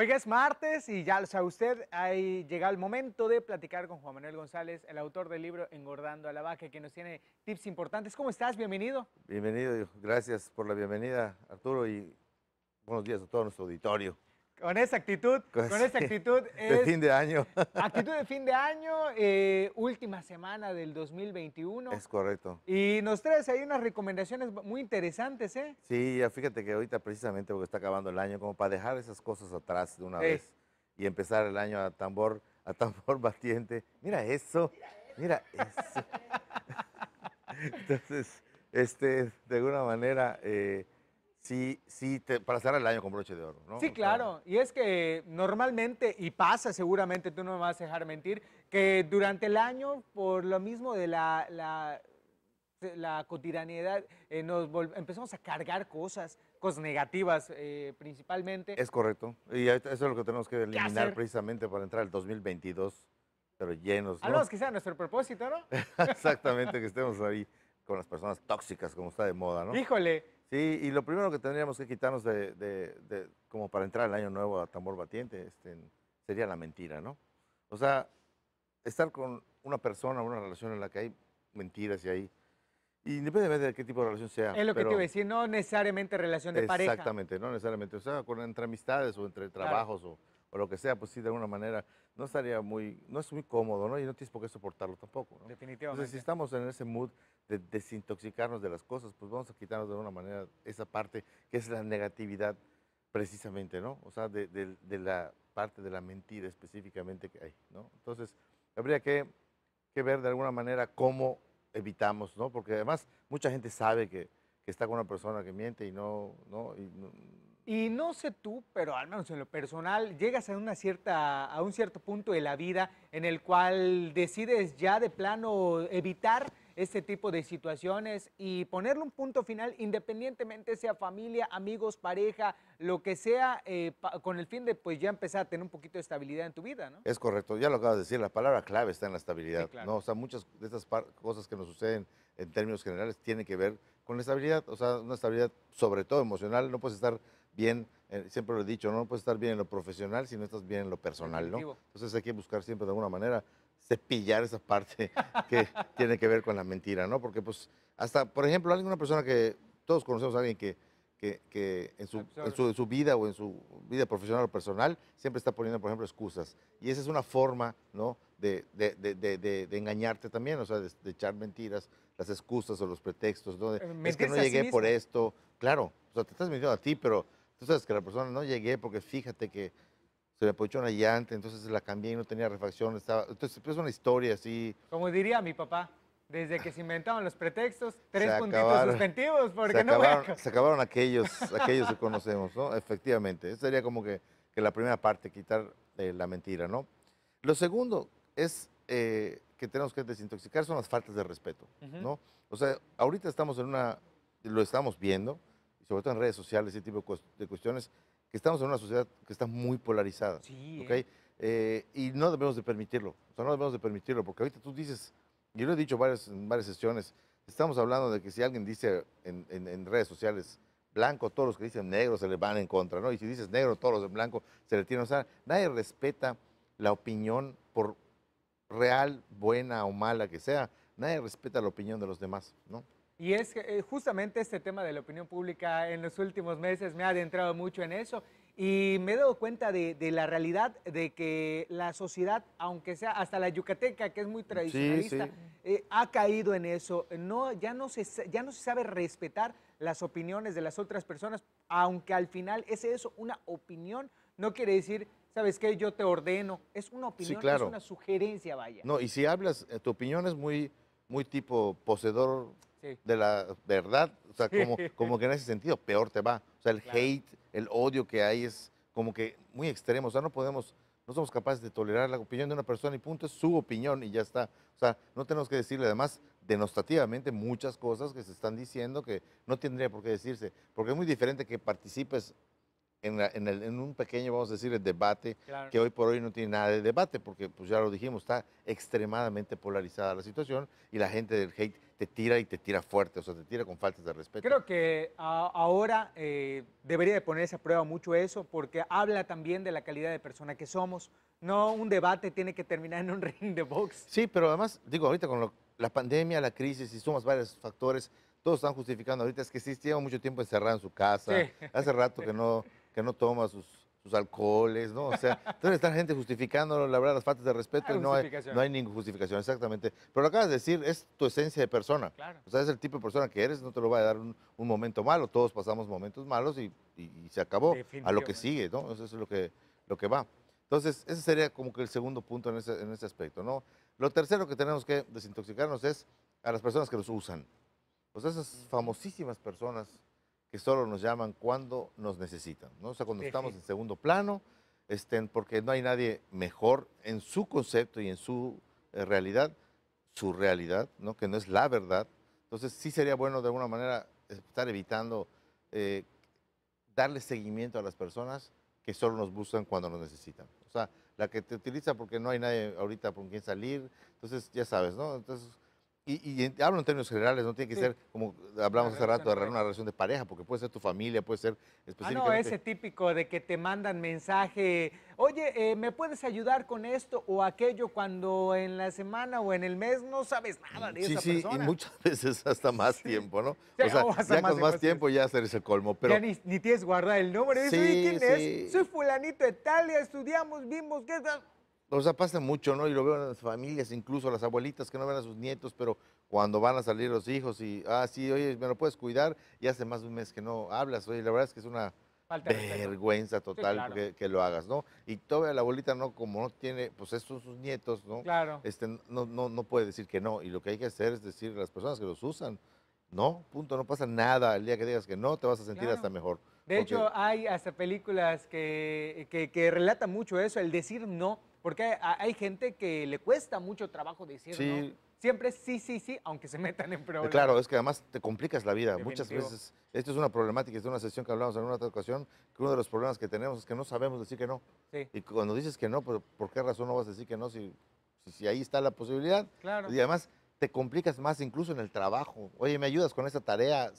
Oiga, es martes y ya lo sabe usted, ahí llega el momento de platicar con Juan Manuel González, el autor del libro Engordando a la baja, que nos tiene tips importantes. ¿Cómo estás? Bienvenido. Bienvenido, gracias por la bienvenida, Arturo, y buenos días a todo nuestro auditorio. Con esa actitud, con, esa actitud de fin de año. Actitud de fin de año, última semana del 2021. Es correcto. Y nos traes ahí unas recomendaciones muy interesantes, ¿eh? Sí, fíjate que ahorita precisamente porque está acabando el año, como para dejar esas cosas atrás de una vez y empezar el año a tambor, a tambor batiente. Mira eso, mira eso. Entonces, este, de alguna manera. Eh, sí, sí, para cerrar el año con broche de oro, ¿no? Sí, claro. Y es que normalmente, y pasa seguramente, tú no me vas a dejar mentir, que durante el año, por lo mismo de la, la, la cotidianidad, eh, nos empezamos a cargar cosas, cosas negativas eh, principalmente. Es correcto. Y eso es lo que tenemos que eliminar precisamente para entrar al 2022, pero llenos. ¿no? Hablamos que sea nuestro propósito, ¿no? Exactamente, que estemos ahí con las personas tóxicas, como está de moda, ¿no? Híjole, Sí, y lo primero que tendríamos que quitarnos de, como para entrar al año nuevo a tambor batiente, este, sería la mentira, ¿no? O sea, estar con una persona, una relación en la que hay mentiras y hay... Independientemente de qué tipo de relación sea. Es lo que te iba a decir, no necesariamente relación de pareja. Exactamente, no necesariamente. O sea, con, entre amistades o entre trabajos o o lo que sea, pues sí, de alguna manera, no estaría muy, no es muy cómodo, ¿no? Y no tienes por qué soportarlo tampoco, ¿no? Definitivamente. Entonces, si estamos en ese mood de desintoxicarnos de las cosas, pues vamos a quitarnos de alguna manera esa parte que es la negatividad precisamente, ¿no? O sea, de, la parte de la mentira específicamente que hay, ¿no? Entonces, habría que, ver de alguna manera cómo evitamos, ¿no? Porque además mucha gente sabe que, que está con una persona que miente y no, no, y no y no sé tú, pero al menos en lo personal, llegas a, una cierta, a un cierto punto de la vida en el cual decides ya de plano evitar este tipo de situaciones y ponerle un punto final independientemente sea familia, amigos, pareja, lo que sea, eh, con el fin de pues ya empezar a tener un poquito de estabilidad en tu vida, ¿no? Es correcto, ya lo acabas de decir, la palabra clave está en la estabilidad, ¿no? O sea, muchas de estas cosas que nos suceden en términos generales tienen que ver con la estabilidad, o sea, una estabilidad sobre todo emocional, no puedes estar bien, eh, siempre lo he dicho, no puedes estar bien en lo profesional si no estás bien en lo personal, ¿no? Entonces hay que buscar siempre de alguna manera cepillar esa parte que tiene que ver con la mentira, ¿no? Porque pues hasta, por ejemplo, una persona que todos conocemos a alguien que, que, que en, su, en, su, vida o en su vida profesional o personal siempre está poniendo, por ejemplo, excusas. Y esa es una forma, ¿no? De, de, de, de engañarte también, o sea, de, echar mentiras, las excusas o los pretextos, ¿no? es que no llegué por esto. Claro, o sea, te estás mintiendo a ti, pero entonces, que la persona no llegué porque fíjate que se me puso una llanta, entonces la cambié y no tenía refacción. Estaba... Entonces, pues, es una historia así. Como diría mi papá, desde que se inventaron los pretextos, tres se puntitos acabaron, porque no Se acabaron aquellos, aquellos que conocemos, ¿no? Efectivamente. Esa sería como que, que, la primera parte, quitar eh, la mentira, ¿no? Lo segundo es eh, que tenemos que desintoxicar son las faltas de respeto, ¿no? O sea, ahorita estamos en una, lo estamos viendo, sobre todo en redes sociales, ese tipo de cuestiones, que estamos en una sociedad que está muy polarizada. Sí, ¿eh? ¿okay? Eh, y no debemos de permitirlo, o sea, no debemos de permitirlo, porque ahorita tú dices, yo lo he dicho varias, en varias sesiones, estamos hablando de que si alguien dice en, en, redes sociales, blanco, todos los que dicen negro se le van en contra, ¿no? Y si dices negro, todos los en blanco se le tienen. O sea, nadie respeta la opinión por real, buena o mala que sea. Nadie respeta la opinión de los demás, ¿no? Y es que eh, justamente este tema de la opinión pública en los últimos meses me ha adentrado mucho en eso y me he dado cuenta de, la realidad de que la sociedad, aunque sea hasta la yucateca, que es muy tradicionalista, eh, ha caído en eso. No, ya, no se, ya no se sabe respetar las opiniones de las otras personas, aunque al final es eso, una opinión, no quiere decir ¿sabes qué? Yo te ordeno. Es una opinión, es una sugerencia, vaya. No, y si hablas, eh, tu opinión es muy, muy tipo poseedor de la verdad. O sea, como, como que en ese sentido, peor te va. O sea, el hate, el odio que hay es como que muy extremo. O sea, no podemos, no somos capaces de tolerar la opinión de una persona y punto, es su opinión y ya está. O sea, no tenemos que decirle además denostativamente muchas cosas que se están diciendo que no tendría por qué decirse, porque es muy diferente que participes en, en, un pequeño, vamos a decir, el debate, que hoy por hoy no tiene nada de debate, porque pues ya lo dijimos, está extremadamente polarizada la situación y la gente del hate te tira y te tira fuerte, o sea, te tira con faltas de respeto. Creo que ahora eh, debería de ponerse a prueba mucho eso, porque habla también de la calidad de persona que somos. No un debate tiene que terminar en un ring de box. Sí, pero además, digo, ahorita con la pandemia, la crisis, y sumas varios factores, todos están justificando ahorita, es que sí, lleva mucho tiempo encerrado en su casa, hace rato que no, que no toma sus alcoholes, ¿no? O sea, entonces estar gente justificando, la verdad, las faltas de respeto ah, y no hay, no hay ninguna justificación, exactamente. Pero lo acabas de decir, es tu esencia de persona. O sea, es el tipo de persona que eres, no te lo va a dar un, momento malo, todos pasamos momentos malos y, se acabó a lo que sigue, ¿no? Eso es lo que, lo que va. Entonces, ese sería como que el segundo punto en ese, en ese aspecto, ¿no? Lo tercero que tenemos que desintoxicarnos es a las personas que los usan. Pues esas famosísimas personas que solo nos llaman cuando nos necesitan, ¿no? O sea, cuando estamos en segundo plano, estén, porque no hay nadie mejor en su concepto y en su eh, realidad, su realidad, ¿no? Que no es la verdad. Entonces sí sería bueno de alguna manera estar evitando eh, darle seguimiento a las personas que solo nos buscan cuando nos necesitan. O sea, la que te utiliza porque no hay nadie ahorita con quien salir, entonces ya sabes, ¿no? Entonces y, y, hablo en términos generales, no tiene que ser como hablamos hace rato, de una relación de pareja, porque puede ser tu familia, puede ser específicamente... Ah, no, ese típico de que te mandan mensaje, oye, eh, ¿me puedes ayudar con esto o aquello cuando en la semana o en el mes no sabes nada de esa persona? Sí, y muchas veces hasta más tiempo, ¿no? o sea, ya con más tiempo ya hacer ese colmo, pero... Ya ni, ni tienes guardado el nombre y ¿quién es? Soy fulanito de Italia, estudiamos, vimos, ¿qué tal? O sea, pasa mucho, ¿no? Y lo veo en las familias, incluso las abuelitas que no ven a sus nietos, pero cuando van a salir los hijos y, ah, sí, oye, ¿me lo puedes cuidar? Y hace más de un mes que no hablas, oye, la verdad es que es una vergüenza total que, lo hagas, ¿no? Y todavía la abuelita no, como no tiene, pues estos sus nietos, ¿no? Claro. Este, no, no, no puede decir que no. Y lo que hay que hacer es decir a las personas que los usan, no, punto, no pasa nada. El día que digas que no, te vas a sentir hasta mejor. De hecho, hay hasta películas que, relatan mucho eso, el decir no, porque hay, gente que le cuesta mucho trabajo decir no. Siempre sí, sí, sí, aunque se metan en eh, problemas. Claro, es que además te complicas la vida. Muchas veces, esto es una problemática, es de una sesión que hablamos en una otra ocasión, que uno de los problemas que tenemos es que no sabemos decir que no. Y cuando dices que no, ¿por qué razón no vas a decir que no si, si, ahí está la posibilidad? Claro. Y además te complicas más incluso en el trabajo. Oye, ¿me ayudas con esta tarea?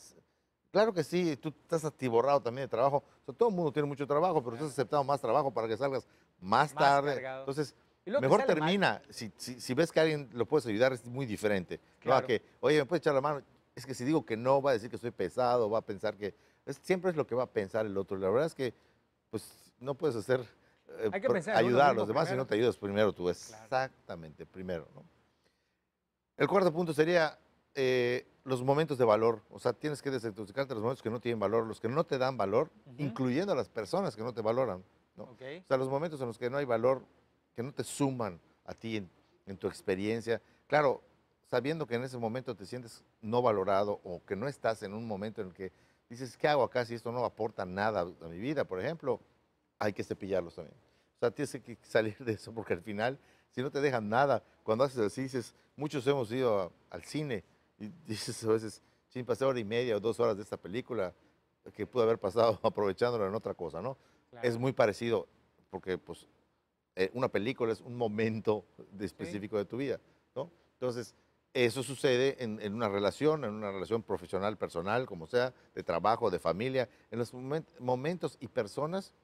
Claro que sí, tú estás atiborrado también de trabajo. O sea, todo el mundo tiene mucho trabajo, pero tú has aceptado más trabajo para que salgas más, tarde. Entonces, mejor termina. Si, ves que alguien lo puedes ayudar, es muy diferente. que, oye, ¿me puedes echar la mano? Es que si digo que no, va a decir que soy pesado, va a pensar que... siempre es lo que va a pensar el otro. La verdad es que, pues, no puedes hacer... Eh, Hay que pensar ayudar a los demás si no te ayudas primero tú. Exactamente, primero, El cuarto punto sería... Eh, los momentos de valor. O sea, tienes que desintoxicarte los momentos que no tienen valor, los que no te dan valor, incluyendo a las personas que no te valoran. O sea, los momentos en los que no hay valor, que no te suman a ti en, tu experiencia. Claro, sabiendo que en ese momento te sientes no valorado o que no estás en un momento en el que dices, ¿qué hago acá si esto no aporta nada a mi vida? Por ejemplo, hay que cepillarlos también. O sea, tienes que salir de eso porque al final, si no te dejan nada, cuando haces así, dices, muchos hemos ido al cine y dices a veces, sin pasar hora y media o dos horas de esta película que pudo haber pasado aprovechándola en otra cosa, ¿no? Es muy parecido, porque pues eh, una película es un momento específico de tu vida, ¿no? Entonces, eso sucede en, en, una relación, en una relación profesional, personal, como sea, de trabajo, de familia, en los momentos y personas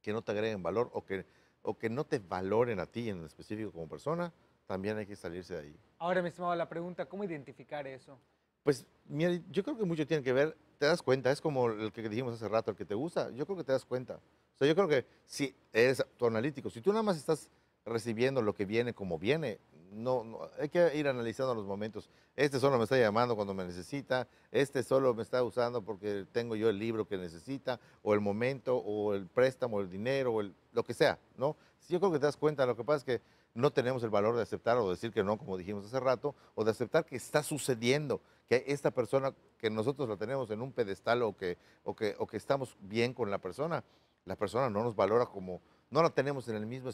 que no te agreguen valor o que, o que no te valoren a ti en específico como persona, también hay que salirse de ahí. Ahora, mi estimado, la pregunta, ¿cómo identificar eso? Pues, mira, yo creo que mucho tiene que ver, te das cuenta, es como el que dijimos hace rato, el que te gusta, yo creo que te das cuenta. O sea, yo creo que si eres analítico, si tú nada más estás recibiendo lo que viene como viene, no, hay que ir analizando los momentos. Este solo me está llamando cuando me necesita, este solo me está usando porque tengo yo el libro que necesita, o el momento, o el préstamo, el dinero, o lo que sea, ¿no? Yo creo que te das cuenta, lo que pasa es que no tenemos el valor de aceptar o decir que no, como dijimos hace rato, o de aceptar que está sucediendo, que esta persona, que nosotros la tenemos en un pedestal o que, o o que estamos bien con la persona, la persona no nos valora como, no la tenemos en el mismo,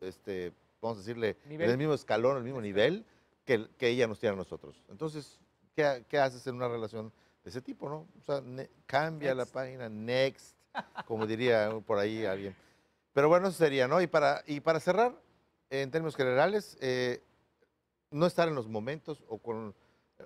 este, vamos a decirle, en el mismo escalón, el mismo nivel que, que, ella nos tiene a nosotros. Entonces, ¿qué, ¿qué, haces en una relación de ese tipo, no? O sea, cambia la página, next, como diría por ahí alguien. Pero bueno, eso sería, ¿no? Y para, y para cerrar, en términos generales, eh, no estar en los momentos o con,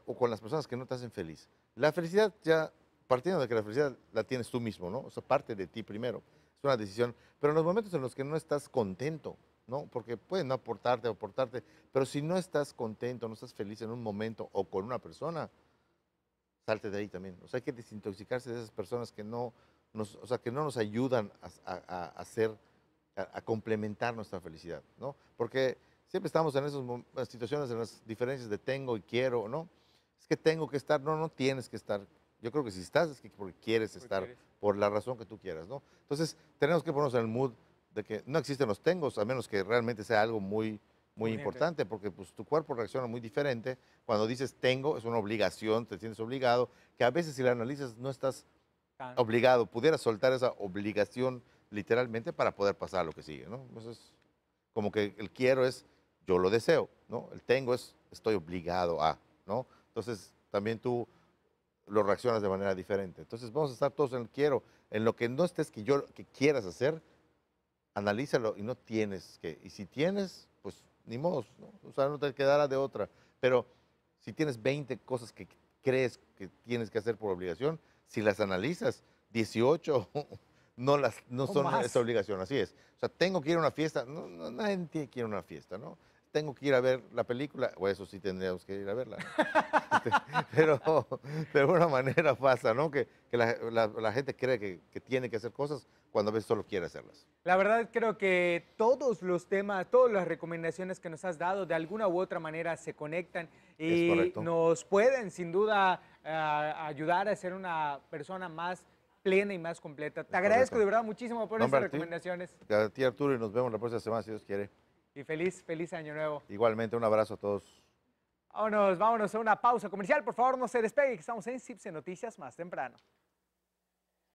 o con las personas que no te hacen feliz. La felicidad ya, partiendo de que la felicidad la tienes tú mismo, ¿no? O sea, parte de ti primero. Es una decisión. Pero en los momentos en los que no estás contento, ¿no? Porque pueden no aportarte, aportarte, pero si no estás contento, no estás feliz en un momento o con una persona, salte de ahí también. O sea, hay que desintoxicarse de esas personas que no nos, o sea, que no nos ayudan a, a ser a, complementar nuestra felicidad, ¿no? Porque siempre estamos en esas situaciones, en las diferencias de tengo y quiero, ¿no? Es que tengo que estar, no, no tienes que estar. Yo creo que si estás es que porque quieres estar, por la razón que tú quieras, ¿no? Entonces, tenemos que ponernos en el mood de que no existen los tengos, a menos que realmente sea algo muy, muy importante, porque pues, tu cuerpo reacciona muy diferente. Cuando dices tengo, es una obligación, te sientes obligado, que a veces si la analizas no estás obligado, pudieras soltar esa obligación literalmente para poder pasar a lo que sigue, ¿no? Entonces, como que el quiero es yo lo deseo, ¿no? El tengo es estoy obligado a, ¿no? Entonces, también tú lo reaccionas de manera diferente. Entonces, vamos a estar todos en el quiero, en lo que no estés que yo que quieras hacer, analízalo y no tienes que y si tienes, pues ni modo, ¿no? o sea, no te quedará de otra, pero si tienes 20 cosas que crees que tienes que hacer por obligación, si las analizas, 18 no, las, no son esa obligación, así es. O sea, tengo que ir a una fiesta, no, no, nadie quiere ir a una fiesta, ¿no? Tengo que ir a ver la película, o eso sí tendríamos que ir a verla. Este, pero de alguna manera pasa, ¿no? Que, la, gente cree que, tiene que hacer cosas cuando a veces solo quiere hacerlas. La verdad creo que todos los temas, todas las recomendaciones que nos has dado de alguna u otra manera se conectan y nos pueden sin duda eh, ayudar a ser una persona más plena y más completa. Te agradezco de verdad muchísimo por esas recomendaciones. A ti, Arturo, y nos vemos la próxima semana si Dios quiere. Y feliz, feliz año nuevo. Igualmente, un abrazo a todos. Vámonos, vámonos a una pausa comercial. Por favor, no se despegue, que estamos en CIPSE Noticias más temprano.